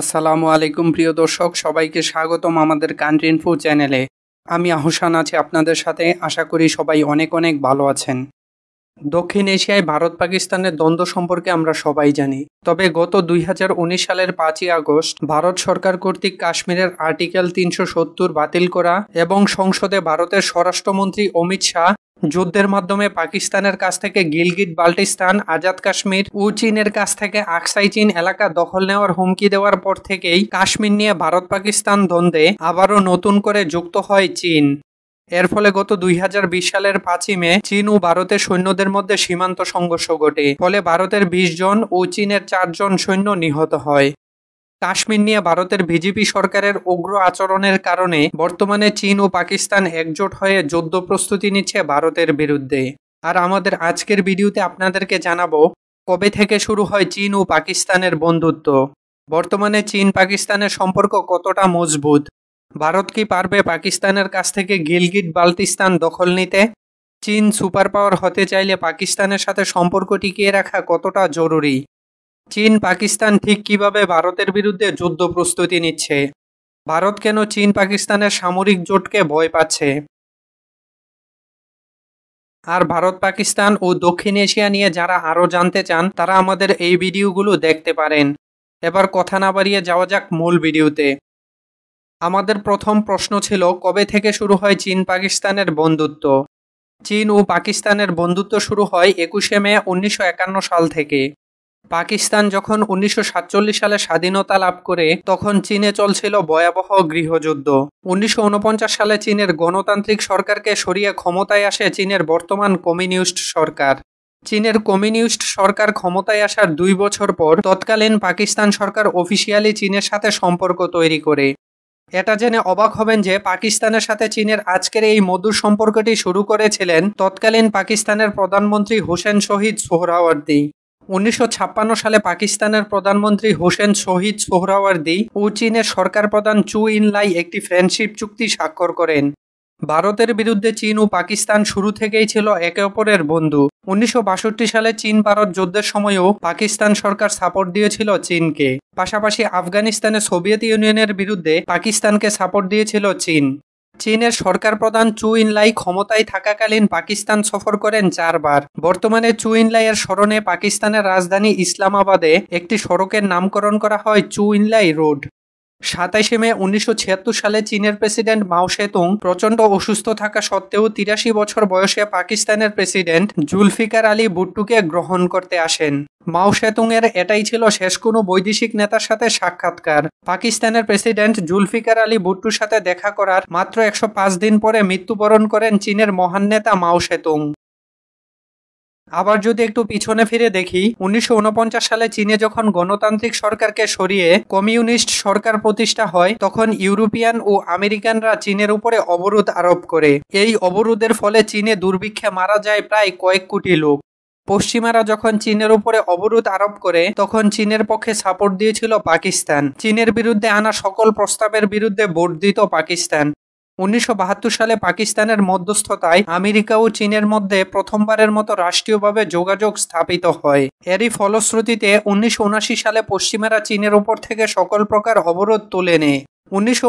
আসসালামু আলাইকুম প্রিয় দর্শক সবাইকে স্বাগতম আমাদের কান্ট্রি ইনফো চ্যানেলে আমি আহসান আছি আপনাদের সাথে আশা করি সবাই অনেক অনেক ভালো আছেন দক্ষিণ এশিয়ায় ভারত পাকিস্তানের দ্বন্দ্ব সম্পর্কে আমরা সবাই জানি তবে গত দুই সালের পাঁচই আগস্ট ভারত সরকার কর্তৃক কাশ্মীরের আর্টিকেল তিনশো বাতিল করা এবং সংসদে ভারতের স্বরাষ্ট্রমন্ত্রী অমিত শাহ যুদ্ধের মাধ্যমে পাকিস্তানের কাছ থেকে গিলগিট বাল্টিস্তান আজাদ কাশ্মীর ও চীনের কাছ থেকে আকসাই চীন এলাকা দখল নেওয়ার হুমকি দেওয়ার পর থেকেই কাশ্মীর নিয়ে ভারত পাকিস্তান দ্বন্দ্বে আবারও নতুন করে যুক্ত হয় চীন এর ফলে গত দুই সালের পাঁচই মে চীন ও ভারতের সৈন্যদের মধ্যে সীমান্ত সংঘর্ষ ঘটে ফলে ভারতের বিশ জন ও চীনের চারজন সৈন্য নিহত হয় কাশ্মীর নিয়ে ভারতের বিজেপি সরকারের উগ্র আচরণের কারণে বর্তমানে চীন ও পাকিস্তান একজোট হয়ে যুদ্ধ প্রস্তুতি নিচ্ছে ভারতের বিরুদ্ধে আর আমাদের আজকের ভিডিওতে আপনাদেরকে জানাবো কবে থেকে শুরু হয় চীন ও পাকিস্তানের বন্ধুত্ব বর্তমানে চীন পাকিস্তানের সম্পর্ক কতটা মজবুত ভারত কি পারবে পাকিস্তানের কাছ থেকে গিলগিট বালতিস্তান দখল নিতে চীন সুপার পাওয়ার হতে চাইলে পাকিস্তানের সাথে সম্পর্ক টিকিয়ে রাখা কতটা জরুরি চীন পাকিস্তান ঠিক কিভাবে ভারতের বিরুদ্ধে যুদ্ধ প্রস্তুতি নিচ্ছে ভারত কেন চীন পাকিস্তানের সামরিক জোটকে ভয় পাচ্ছে আর ভারত পাকিস্তান ও দক্ষিণ এশিয়া নিয়ে যারা আরও জানতে চান তারা আমাদের এই ভিডিওগুলো দেখতে পারেন এবার কথা না বাড়িয়ে যাওয়া যাক মূল ভিডিওতে আমাদের প্রথম প্রশ্ন ছিল কবে থেকে শুরু হয় চীন পাকিস্তানের বন্ধুত্ব চীন ও পাকিস্তানের বন্ধুত্ব শুরু হয় একুশে মে উনিশশো সাল থেকে পাকিস্তান যখন উনিশশো সালে স্বাধীনতা লাভ করে তখন চীনে চলছিল ভয়াবহ গৃহযুদ্ধ উনিশশো সালে চীনের গণতান্ত্রিক সরকারকে সরিয়ে ক্ষমতায় আসে চীনের বর্তমান কমিউনিস্ট সরকার চীনের কমিউনিস্ট সরকার ক্ষমতায় আসার দুই বছর পর তৎকালীন পাকিস্তান সরকার অফিসিয়ালি চীনের সাথে সম্পর্ক তৈরি করে এটা জেনে অবাক হবেন যে পাকিস্তানের সাথে চীনের আজকের এই মধুর সম্পর্কটি শুরু করেছিলেন তৎকালীন পাকিস্তানের প্রধানমন্ত্রী হোসেন শহীদ সোহরাওয়ার্দি উনিশশো সালে পাকিস্তানের প্রধানমন্ত্রী হোসেন শহীদ সোহরাওয়ার্দি ও চীনের সরকার প্রধান চু ইনলাই একটি ফ্রেন্ডশিপ চুক্তি স্বাক্ষর করেন ভারতের বিরুদ্ধে চীন ও পাকিস্তান শুরু থেকেই ছিল একে অপরের বন্ধু উনিশশো সালে চীন ভারত যুদ্ধের সময়ও পাকিস্তান সরকার সাপোর্ট দিয়েছিল চীনকে পাশাপাশি আফগানিস্তানে সোভিয়েত ইউনিয়নের বিরুদ্ধে পাকিস্তানকে সাপোর্ট দিয়েছিল চীন চীনের সরকার প্রধান চু ইনলাই ক্ষমতায় থাকাকালীন পাকিস্তান সফর করেন চারবার বর্তমানে চু ইনলাইয়ের স্মরণে পাকিস্তানের রাজধানী ইসলামাবাদে একটি সড়কের নামকরণ করা হয় চু ইনলাই রোড সাতাইশে মে উনিশশো সালে চীনের প্রেসিডেন্ট মাও সেতুং প্রচণ্ড অসুস্থ থাকা সত্ত্বেও তিরাশি বছর বয়সে পাকিস্তানের প্রেসিডেন্ট জুলফিকার আলী ভুট্টুকে গ্রহণ করতে আসেন মাও সেতুংয়ের এটাই ছিল শেষ কোনো বৈদেশিক নেতার সাথে সাক্ষাৎকার পাকিস্তানের প্রেসিডেন্ট জুলফিকার আলী ভুট্টুর সাথে দেখা করার মাত্র একশো দিন পরে মৃত্যুবরণ করেন চীনের মহান নেতা মাও সেতুং আবার যদি একটু পিছনে ফিরে দেখি উনিশশো সালে চীনে যখন গণতান্ত্রিক সরকারকে সরিয়ে কমিউনিস্ট সরকার প্রতিষ্ঠা হয় তখন ইউরোপিয়ান ও আমেরিকানরা চীনের উপরে অবরোধ আরোপ করে এই অবরোধের ফলে চীনে দুর্ভিক্ষে মারা যায় প্রায় কয়েক কোটি লোক পশ্চিমারা যখন চীনের উপরে অবরোধ আরোপ করে তখন চীনের পক্ষে সাপোর্ট দিয়েছিল পাকিস্তান চীনের বিরুদ্ধে আনা সকল প্রস্তাবের বিরুদ্ধে ভোট দিত পাকিস্তান উনিশশো সালে পাকিস্তানের মধ্যস্থতায় আমেরিকা ও চীনের মধ্যে প্রথমবারের মতো রাষ্ট্রীয়ভাবে যোগাযোগ স্থাপিত হয় এরই ফলশ্রুতিতে উনিশশো সালে পশ্চিমেরা চীনের উপর থেকে সকল প্রকার অবরোধ তুলে নেয় উনিশশো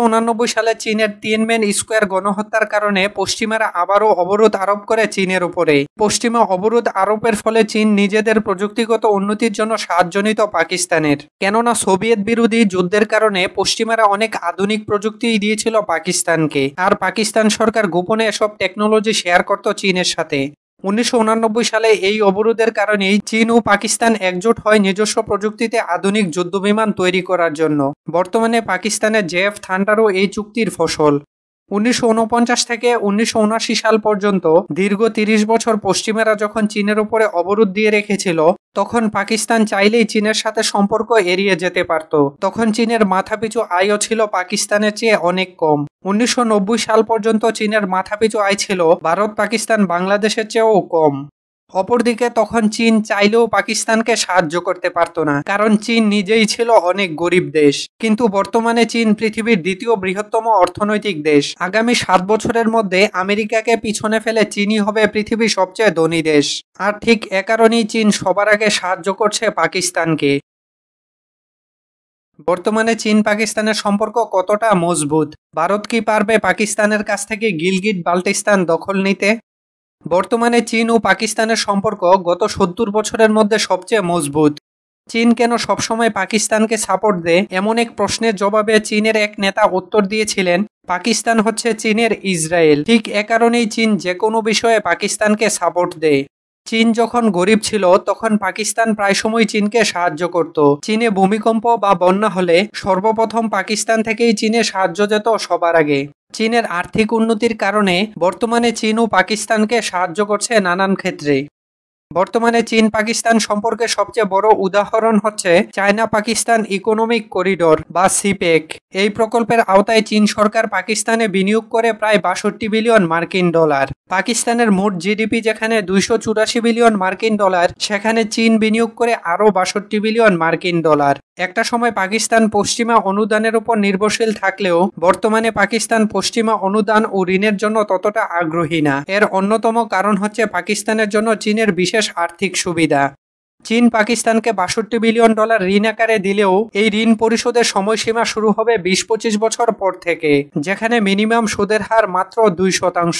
সালে চীনের তিনমেন স্কোয়ার গণহত্যার কারণে পশ্চিমারা আবারও অবরোধ আরোপ করে চীনের উপরে পশ্চিমা অবরোধ আরোপের ফলে চীন নিজেদের প্রযুক্তিগত উন্নতির জন্য সাহায্য পাকিস্তানের কেননা সোভিয়েত বিরোধী যুদ্ধের কারণে পশ্চিমারা অনেক আধুনিক প্রযুক্তি দিয়েছিল পাকিস্তানকে আর পাকিস্তান সরকার গোপনে এসব টেকনোলজি শেয়ার করত চীনের সাথে উনিশশো সালে এই অবরোধের কারণেই চীন ও পাকিস্তান একজোট হয় নিজস্ব প্রযুক্তিতে আধুনিক যুদ্ধবিমান তৈরি করার জন্য বর্তমানে পাকিস্তানের জেএফ থান্ডারও এই চুক্তির ফসল উনিশশো থেকে উনিশশো সাল পর্যন্ত দীর্ঘ তিরিশ বছর পশ্চিমেরা যখন চীনের উপরে অবরোধ দিয়ে রেখেছিল তখন পাকিস্তান চাইলেই চীনের সাথে সম্পর্ক এড়িয়ে যেতে পারত তখন চীনের মাথাপিছু আয়ও ছিল পাকিস্তানের চেয়ে অনেক কম উনিশশো সাল পর্যন্ত চীনের মাথাপিছু আয় ছিল ভারত পাকিস্তান বাংলাদেশের চেয়েও কম অপরদিকে তখন চীন চাইলেও পাকিস্তানকে সাহায্য করতে পারত না কারণ চীন নিজেই ছিল অনেক গরিব দেশ কিন্তু বর্তমানে চীন পৃথিবীর দ্বিতীয় বৃহত্তম অর্থনৈতিক দেশ আগামী সাত বছরের মধ্যে আমেরিকাকে পিছনে ফেলে চীনই হবে পৃথিবীর সবচেয়ে ধনী দেশ আর ঠিক এ কারণেই চীন সবার আগে সাহায্য করছে পাকিস্তানকে বর্তমানে চীন পাকিস্তানের সম্পর্ক কতটা মজবুত ভারত কি পারবে পাকিস্তানের কাছ থেকে গিলগিট বাল্টিস্তান দখল নিতে বর্তমানে চীন ও পাকিস্তানের সম্পর্ক গত সত্তর বছরের মধ্যে সবচেয়ে মজবুত চীন কেন সবসময় পাকিস্তানকে সাপোর্ট দেয় এমন এক প্রশ্নের জবাবে চীনের এক নেতা উত্তর দিয়েছিলেন পাকিস্তান হচ্ছে চীনের ইসরায়েল ঠিক এ কারণেই চীন যে কোনো বিষয়ে পাকিস্তানকে সাপোর্ট দেয় চীন যখন গরিব ছিল তখন পাকিস্তান প্রায় সময় চীনকে সাহায্য করত চীনে ভূমিকম্প বা বন্যা হলে সর্বপ্রথম পাকিস্তান থেকেই চীনে সাহায্য যেত সবার আগে চীনের আর্থিক উন্নতির কারণে বর্তমানে চীন ও পাকিস্তানকে সাহায্য করছে নানান ক্ষেত্রে বর্তমানে চীন পাকিস্তান সম্পর্কে সবচেয়ে বড় উদাহরণ হচ্ছে চায়না পাকিস্তান ইকোনমিক করিডোর বা সিপেক এই প্রকল্পের আওতায় চীন সরকার পাকিস্তানে বিনিয়োগ করে প্রায় বাষট্টি বিলিয়ন মার্কিন ডলার পাকিস্তানের মোট জিডিপি যেখানে দুইশো চুরাশি বিলিয়ন মার্কিন ডলার সেখানে চীন বিনিয়োগ করে আরও বাষট্টি বিলিয়ন মার্কিন ডলার একটা সময় পাকিস্তান পশ্চিমা অনুদানের উপর নির্ভরশীল থাকলেও বর্তমানে পাকিস্তান পশ্চিমা অনুদান ও ঋণের জন্য ততটা আগ্রহী না এর অন্যতম কারণ হচ্ছে পাকিস্তানের জন্য চীনের বিশেষ বিশেষ আর্থিক সুবিধা চীন পাকিস্তানকে বাষট্টি বিলিয়ন ডলার ঋণ আকারে দিলেও এই ঋণ পরিশোধের সময়সীমা শুরু হবে বিশ পঁচিশ বছর পর থেকে যেখানে মিনিমাম সুদের হার মাত্র দুই শতাংশ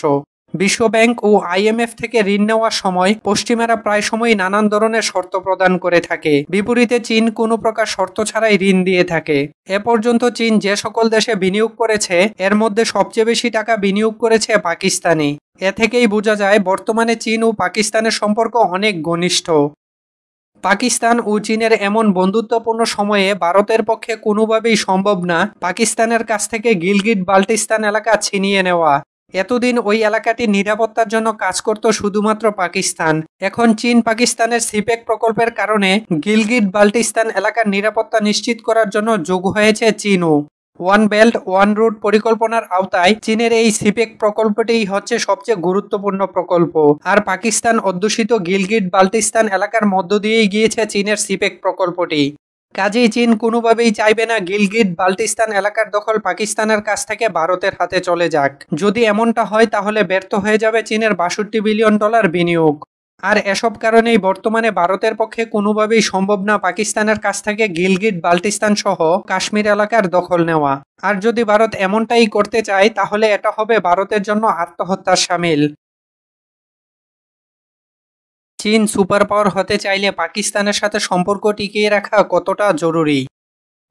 বিশ্বব্যাংক ও আইএমএফ থেকে ঋণ নেওয়ার সময় পশ্চিমারা প্রায় সময় নানান ধরনের শর্ত প্রদান করে থাকে বিপরীতে চীন কোনো প্রকার শর্ত ছাড়াই ঋণ দিয়ে থাকে এ পর্যন্ত চীন যে সকল দেশে বিনিয়োগ করেছে এর মধ্যে সবচেয়ে বেশি টাকা বিনিয়োগ করেছে পাকিস্তানি এ থেকেই বোঝা যায় বর্তমানে চীন ও পাকিস্তানের সম্পর্ক অনেক ঘনিষ্ঠ পাকিস্তান ও চীনের এমন বন্ধুত্বপূর্ণ সময়ে ভারতের পক্ষে কোনোভাবেই সম্ভব না পাকিস্তানের কাছ থেকে গিলগিট বাল্টিস্তান এলাকা ছিনিয়ে নেওয়া এতদিন ওই এলাকাটি নিরাপত্তার জন্য কাজ করত শুধুমাত্র পাকিস্তান এখন চীন পাকিস্তানের সিপেক প্রকল্পের কারণে গিলগিট বাল্টিস্তান এলাকার নিরাপত্তা নিশ্চিত করার জন্য যোগ হয়েছে চীনও ওয়ান বেল্ট ওয়ান রুট পরিকল্পনার আওতায় চীনের এই সিপেক প্রকল্পটি হচ্ছে সবচেয়ে গুরুত্বপূর্ণ প্রকল্প আর পাকিস্তান অধ্যুষিত গিলগিট বাল্টিস্তান এলাকার মধ্য দিয়েই গিয়েছে চীনের সিপেক প্রকল্পটি কাজেই চীন কোনোভাবেই চাইবে না গিলগিট বাল্টিস্তান এলাকার দখল পাকিস্তানের কাছ থেকে ভারতের হাতে চলে যাক যদি এমনটা হয় তাহলে ব্যর্থ হয়ে যাবে চীনের বাষট্টি বিলিয়ন ডলার বিনিয়োগ আর এসব কারণেই বর্তমানে ভারতের পক্ষে কোনোভাবেই সম্ভব না পাকিস্তানের কাছ থেকে গিলগিট বাল্টিস্তান সহ কাশ্মীর এলাকার দখল নেওয়া আর যদি ভারত এমনটাই করতে চায় তাহলে এটা হবে ভারতের জন্য আত্মহত্যার সামিল চীন সুপার পাওয়ার হতে চাইলে পাকিস্তানের সাথে সম্পর্ক টিকিয়ে রাখা কতটা জরুরি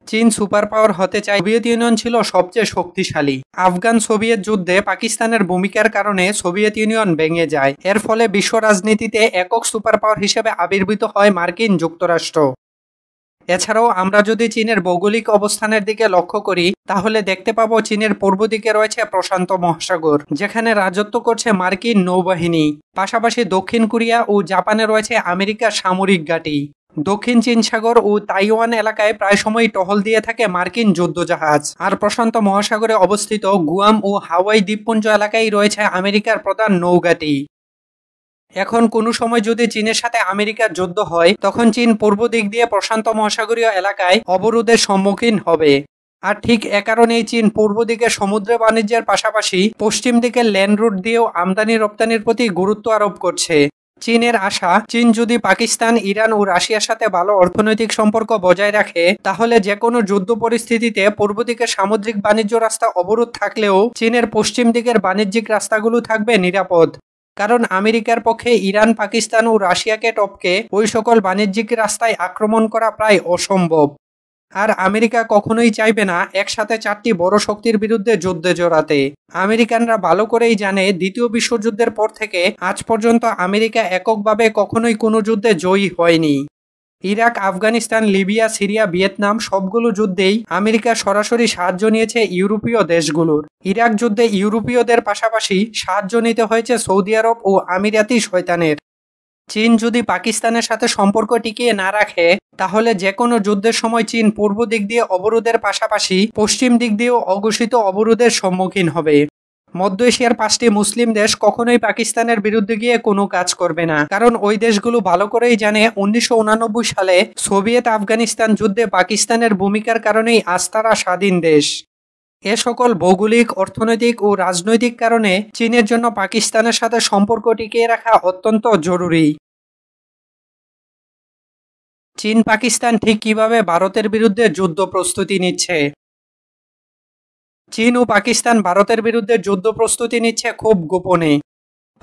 চীন সুপার পাওয়ার হতে চায় সোভিয়েত ইউনিয়ন ছিল সবচেয়ে শক্তিশালী আফগান সোভিয়েত যুদ্ধে পাকিস্তানের ভূমিকার কারণে সোভিয়েত ইউনিয়ন ভেঙে যায় এর ফলে বিশ্ব রাজনীতিতে একক সুপার পাওয়ার হিসেবে আবির্ভূত হয় মার্কিন যুক্তরাষ্ট্র এছাড়াও আমরা যদি চীনের ভৌগোলিক অবস্থানের দিকে লক্ষ্য করি তাহলে দেখতে পাবো চীনের পূর্ব দিকে রয়েছে প্রশান্ত মহাসাগর যেখানে রাজত্ব করছে মার্কিন নৌবাহিনী পাশাপাশি দক্ষিণ কোরিয়া ও জাপানে রয়েছে আমেরিকার সামরিক ঘাঁটি দক্ষিণ চীন সাগর ও তাইওয়ান এলাকায় প্রায় সময় টহল দিয়ে থাকে মার্কিন যুদ্ধজাহাজ আর প্রশান্ত মহাসাগরে অবস্থিত গুয়াম ও হাওয়াই দ্বীপপুঞ্জ এলাকায় রয়েছে আমেরিকার প্রধান নৌঘাটি এখন কোনো সময় যদি চীনের সাথে আমেরিকার যুদ্ধ হয় তখন চীন পূর্ব দিক দিয়ে প্রশান্ত মহাসাগরীয় এলাকায় অবরোধের সম্মুখীন হবে আর ঠিক এ কারণেই চীন পূর্ব দিকে সমুদ্র বাণিজ্যের পাশাপাশি পশ্চিম দিকে ল্যান্ড রুট দিয়েও আমদানি রপ্তানির প্রতি গুরুত্ব আরোপ করছে চীনের আশা চীন যদি পাকিস্তান ইরান ও রাশিয়ার সাথে ভালো অর্থনৈতিক সম্পর্ক বজায় রাখে তাহলে যে কোনো যুদ্ধ পরিস্থিতিতে পূর্ব দিকে সামুদ্রিক বাণিজ্য রাস্তা অবরোধ থাকলেও চীনের পশ্চিম দিকের বাণিজ্যিক রাস্তাগুলো থাকবে নিরাপদ কারণ আমেরিকার পক্ষে ইরান পাকিস্তান ও রাশিয়াকে টপকে ওই সকল বাণিজ্যিক রাস্তায় আক্রমণ করা প্রায় অসম্ভব আর আমেরিকা কখনোই চাইবে না একসাথে চারটি বড় শক্তির বিরুদ্ধে যুদ্ধে জড়াতে আমেরিকানরা ভালো করেই জানে দ্বিতীয় বিশ্বযুদ্ধের পর থেকে আজ পর্যন্ত আমেরিকা এককভাবে কখনোই কোনো যুদ্ধে জয়ী হয়নি Iraq Afghanistan Libya Syria Vietnam সবগুলো যুদ্ধেই আমেরিকা সরাসরি সাহায্য নিয়েছে ইউরোপীয় দেশগুলোর ইরাক যুদ্ধে ইউরোপীয়দের পাশাপাশি সাহায্য নিতে হয়েছে সৌদি আরব ও আমিরাতি শয়তানের চীন যদি পাকিস্তানের সাথে সম্পর্ক টিকিয়ে না রাখে তাহলে যে কোনো যুদ্ধের সময় চীন পূর্ব দিক দিয়ে অবরোধের পাশাপাশি পশ্চিম দিক দিয়েও অঘোষিত অবরোধের সম্মুখীন হবে মধ্য এশিয়ার পাঁচটি মুসলিম দেশ কখনোই পাকিস্তানের বিরুদ্ধে গিয়ে কোনো কাজ করবে না কারণ ওই দেশগুলো ভালো করেই জানে উনিশশো সালে সোভিয়েত আফগানিস্তান যুদ্ধে পাকিস্তানের ভূমিকার কারণেই আস্তারা স্বাধীন দেশ এ সকল ভৌগোলিক অর্থনৈতিক ও রাজনৈতিক কারণে চীনের জন্য পাকিস্তানের সাথে সম্পর্ক টিকিয়ে রাখা অত্যন্ত জরুরি চীন পাকিস্তান ঠিক কিভাবে ভারতের বিরুদ্ধে যুদ্ধ প্রস্তুতি নিচ্ছে চীন ও পাকিস্তান ভারতের বিরুদ্ধে যুদ্ধ প্রস্তুতি নিচ্ছে খুব গোপনে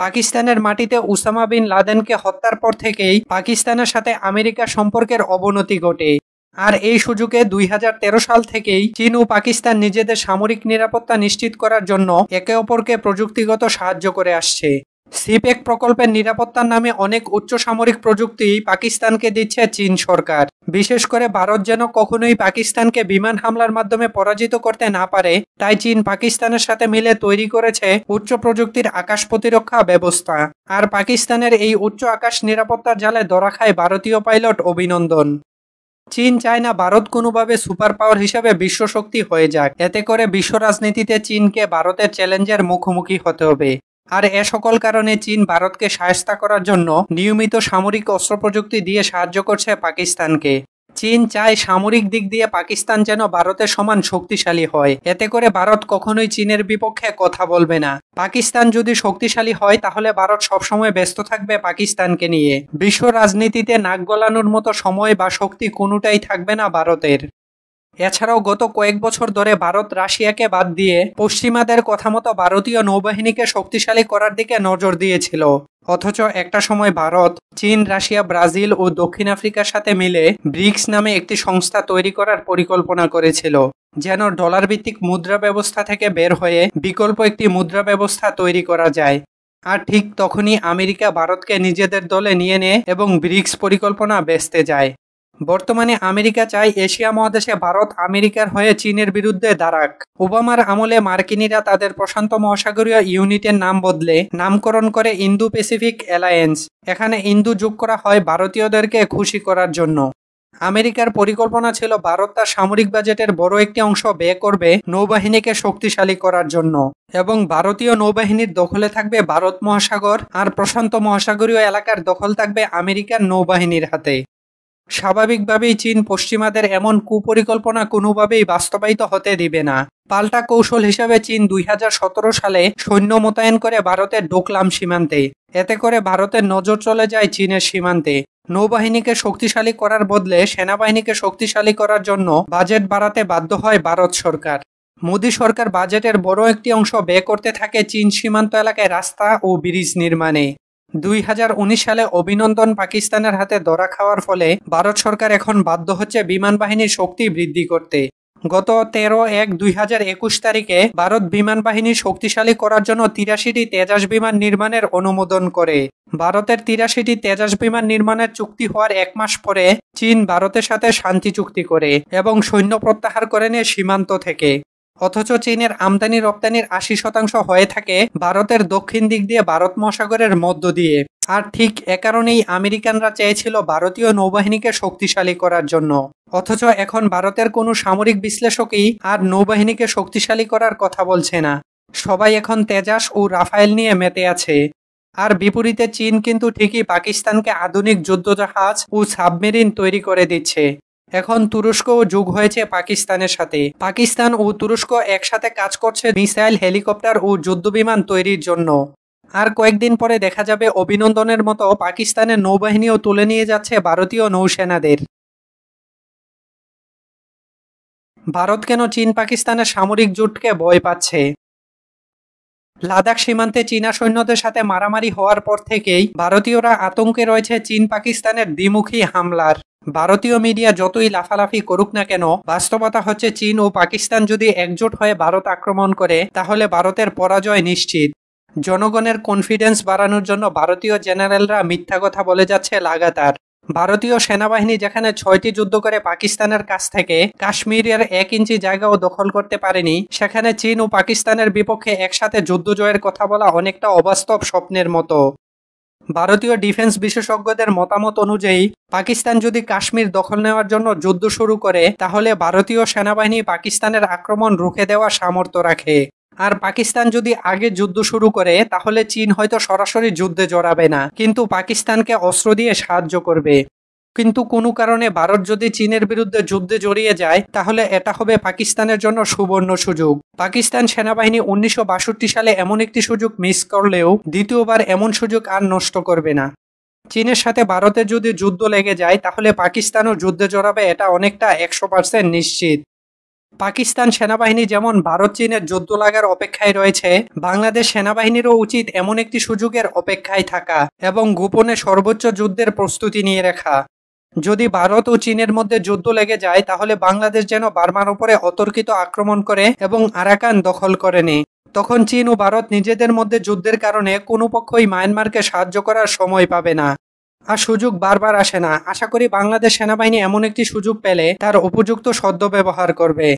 পাকিস্তানের মাটিতে উসামা বিন লাদেনকে হত্যার পর থেকেই পাকিস্তানের সাথে আমেরিকা সম্পর্কের অবনতি ঘটে আর এই সুযোগে দুই সাল থেকেই চীন ও পাকিস্তান নিজেদের সামরিক নিরাপত্তা নিশ্চিত করার জন্য একে অপরকে প্রযুক্তিগত সাহায্য করে আসছে সিপেক প্রকল্পের নিরাপত্তার নামে অনেক উচ্চ সামরিক প্রযুক্তি পাকিস্তানকে দিচ্ছে চীন সরকার বিশেষ করে ভারত যেন কখনোই পাকিস্তানকে বিমান হামলার মাধ্যমে পরাজিত করতে না পারে তাই চীন পাকিস্তানের সাথে মিলে তৈরি করেছে উচ্চ প্রযুক্তির আকাশ প্রতিরক্ষা ব্যবস্থা আর পাকিস্তানের এই উচ্চ আকাশ নিরাপত্তার জালে ধরা খায় ভারতীয় পাইলট অভিনন্দন চীন চায় না ভারত কোনোভাবে সুপার পাওয়ার হিসেবে বিশ্বশক্তি হয়ে যাক এতে করে বিশ্ব রাজনীতিতে চীনকে ভারতের চ্যালেঞ্জের মুখোমুখি হতে হবে আর এ সকল কারণে চীন ভারতকে সাহস্তা করার জন্য নিয়মিত সামরিক অস্ত্র প্রযুক্তি দিয়ে সাহায্য করছে পাকিস্তানকে চীন চায় সামরিক দিক দিয়ে পাকিস্তান যেন ভারতের সমান শক্তিশালী হয় এতে করে ভারত কখনোই চীনের বিপক্ষে কথা বলবে না পাকিস্তান যদি শক্তিশালী হয় তাহলে ভারত সবসময় ব্যস্ত থাকবে পাকিস্তানকে নিয়ে বিশ্ব রাজনীতিতে নাক গলানোর মতো সময় বা শক্তি কোনোটাই থাকবে না ভারতের এছাড়াও গত কয়েক বছর ধরে ভারত রাশিয়াকে বাদ দিয়ে পশ্চিমাদের কথা মতো ভারতীয় নৌবাহিনীকে শক্তিশালী করার দিকে নজর দিয়েছিল অথচ একটা সময় ভারত চীন রাশিয়া ব্রাজিল ও দক্ষিণ আফ্রিকার সাথে মিলে ব্রিক্স নামে একটি সংস্থা তৈরি করার পরিকল্পনা করেছিল যেন ডলার ভিত্তিক মুদ্রা ব্যবস্থা থেকে বের হয়ে বিকল্প একটি মুদ্রা ব্যবস্থা তৈরি করা যায় আর ঠিক তখনই আমেরিকা ভারতকে নিজেদের দলে নিয়ে নেয় এবং ব্রিক্স পরিকল্পনা বেসতে যায় বর্তমানে আমেরিকা চায় এশিয়া মহাদেশে ভারত আমেরিকার হয়ে চীনের বিরুদ্ধে দাঁড়াক ওবামার আমলে মার্কিনিরা তাদের প্রশান্ত মহাসাগরীয় ইউনিটের নাম বদলে নামকরণ করে ইন্দো প্যাসিফিক অ্যালায়েন্স এখানে ইন্দু যোগ করা হয় ভারতীয়দেরকে খুশি করার জন্য আমেরিকার পরিকল্পনা ছিল ভারত তার সামরিক বাজেটের বড় একটি অংশ ব্যয় করবে নৌবাহিনীকে শক্তিশালী করার জন্য এবং ভারতীয় নৌবাহিনীর দখলে থাকবে ভারত মহাসাগর আর প্রশান্ত মহাসাগরীয় এলাকার দখল থাকবে আমেরিকার নৌবাহিনীর হাতে স্বাভাবিকভাবেই চীন পশ্চিমাদের এমন কুপরিকল্পনা কোনোভাবেই বাস্তবায়িত হতে দিবে না পাল্টা কৌশল হিসাবে চীন দুই সালে সৈন্য মোতায়েন করে ভারতের ডোকলাম সীমান্তে এতে করে ভারতের নজর চলে যায় চীনের সীমান্তে নৌবাহিনীকে শক্তিশালী করার বদলে সেনাবাহিনীকে শক্তিশালী করার জন্য বাজেট বাড়াতে বাধ্য হয় ভারত সরকার মোদী সরকার বাজেটের বড় একটি অংশ ব্যয় করতে থাকে চীন সীমান্ত এলাকায় রাস্তা ও ব্রিজ নির্মাণে দুই সালে অভিনন্দন পাকিস্তানের হাতে ধরা খাওয়ার ফলে ভারত সরকার এখন বাধ্য হচ্ছে বিমান বাহিনীর শক্তি বৃদ্ধি করতে গত তেরো এক দুই হাজার একুশ তারিখে ভারত বিমান বাহিনী শক্তিশালী করার জন্য তিরাশিটি তেজাস বিমান নির্মাণের অনুমোদন করে ভারতের তিরাশিটি তেজাস বিমান নির্মাণের চুক্তি হওয়ার এক মাস পরে চীন ভারতের সাথে শান্তি চুক্তি করে এবং সৈন্য প্রত্যাহার করে নেয় সীমান্ত থেকে অথচ চীনের আমদানি রপ্তানির আশি শতাংশ হয়ে থাকে ভারতের দক্ষিণ দিক দিয়ে ভারত মহাসাগরের মধ্য দিয়ে আর ঠিক এ কারণেই আমেরিকানরা চেয়েছিল ভারতীয় নৌবাহিনীকে শক্তিশালী করার জন্য অথচ এখন ভারতের কোনো সামরিক বিশ্লেষকই আর নৌবাহিনীকে শক্তিশালী করার কথা বলছে না সবাই এখন তেজাস ও রাফায়েল নিয়ে মেতে আছে আর বিপরীতে চীন কিন্তু ঠিকই পাকিস্তানকে আধুনিক যুদ্ধজাহাজ ও সাবমেরিন তৈরি করে দিচ্ছে এখন তুরস্কও যোগ হয়েছে পাকিস্তানের সাথে পাকিস্তান ও তুরস্ক একসাথে কাজ করছে মিসাইল হেলিকপ্টার ও যুদ্ধবিমান তৈরির জন্য আর কয়েকদিন পরে দেখা যাবে অভিনন্দনের মতো পাকিস্তানের নৌবাহিনীও তুলে নিয়ে যাচ্ছে ভারতীয় নৌসেনাদের ভারত কেন চীন পাকিস্তানের সামরিক জোটকে ভয় পাচ্ছে লাদাখ সীমান্তে চীনা সৈন্যদের সাথে মারামারি হওয়ার পর থেকেই ভারতীয়রা আতঙ্কে রয়েছে চীন পাকিস্তানের দ্বিমুখী হামলার ভারতীয় মিডিয়া যতই লাফালাফি করুক না কেন বাস্তবতা হচ্ছে চীন ও পাকিস্তান যদি একজোট হয়ে ভারত আক্রমণ করে তাহলে ভারতের পরাজয় নিশ্চিত জনগণের কনফিডেন্স বাড়ানোর জন্য ভারতীয় জেনারেলরা মিথ্যা কথা বলে যাচ্ছে লাগাতার ভারতীয় সেনাবাহিনী যেখানে ছয়টি যুদ্ধ করে পাকিস্তানের কাছ থেকে কাশ্মীরের এক ইঞ্চি জায়গাও দখল করতে পারেনি সেখানে চীন ও পাকিস্তানের বিপক্ষে একসাথে যুদ্ধ জয়ের কথা বলা অনেকটা অবাস্তব স্বপ্নের মতো ভারতীয় ডিফেন্স বিশেষজ্ঞদের মতামত অনুযায়ী পাকিস্তান যদি কাশ্মীর দখল নেওয়ার জন্য যুদ্ধ শুরু করে তাহলে ভারতীয় সেনাবাহিনী পাকিস্তানের আক্রমণ রুখে দেওয়ার সামর্থ্য রাখে আর পাকিস্তান যদি আগে যুদ্ধ শুরু করে তাহলে চীন হয়তো সরাসরি যুদ্ধে জড়াবে না কিন্তু পাকিস্তানকে অস্ত্র দিয়ে সাহায্য করবে কিন্তু কোনো কারণে ভারত যদি চীনের বিরুদ্ধে যুদ্ধে জড়িয়ে যায় তাহলে এটা হবে পাকিস্তানের জন্য সুবর্ণ সুযোগ পাকিস্তান সেনাবাহিনী উনিশশো সালে এমন একটি সুযোগ মিস করলেও দ্বিতীয়বার এমন সুযোগ আর নষ্ট করবে না চীনের সাথে ভারতে যদি যুদ্ধ লেগে যায় তাহলে পাকিস্তানও যুদ্ধে জড়াবে এটা অনেকটা একশো পার্সেন্ট নিশ্চিত পাকিস্তান সেনাবাহিনী যেমন ভারত চীনের যুদ্ধ লাগার অপেক্ষায় রয়েছে বাংলাদেশ সেনাবাহিনীরও উচিত এমন একটি সুযোগের অপেক্ষায় থাকা এবং গোপনে সর্বোচ্চ যুদ্ধের প্রস্তুতি নিয়ে রাখা যদি ভারত ও চীনের মধ্যে যুদ্ধ লেগে যায় তাহলে বাংলাদেশ যেন বার্মার উপরে অতর্কিত আক্রমণ করে এবং আরাকান দখল করেনি তখন চীন ও ভারত নিজেদের মধ্যে যুদ্ধের কারণে কোনো পক্ষই মায়ানমারকে সাহায্য করার সময় পাবে না আর সুযোগ বারবার আসে না আশা করি বাংলাদেশ সেনাবাহিনী এমন একটি সুযোগ পেলে তার উপযুক্ত সদ্য ব্যবহার করবে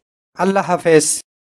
আল্লাহ হাফেজ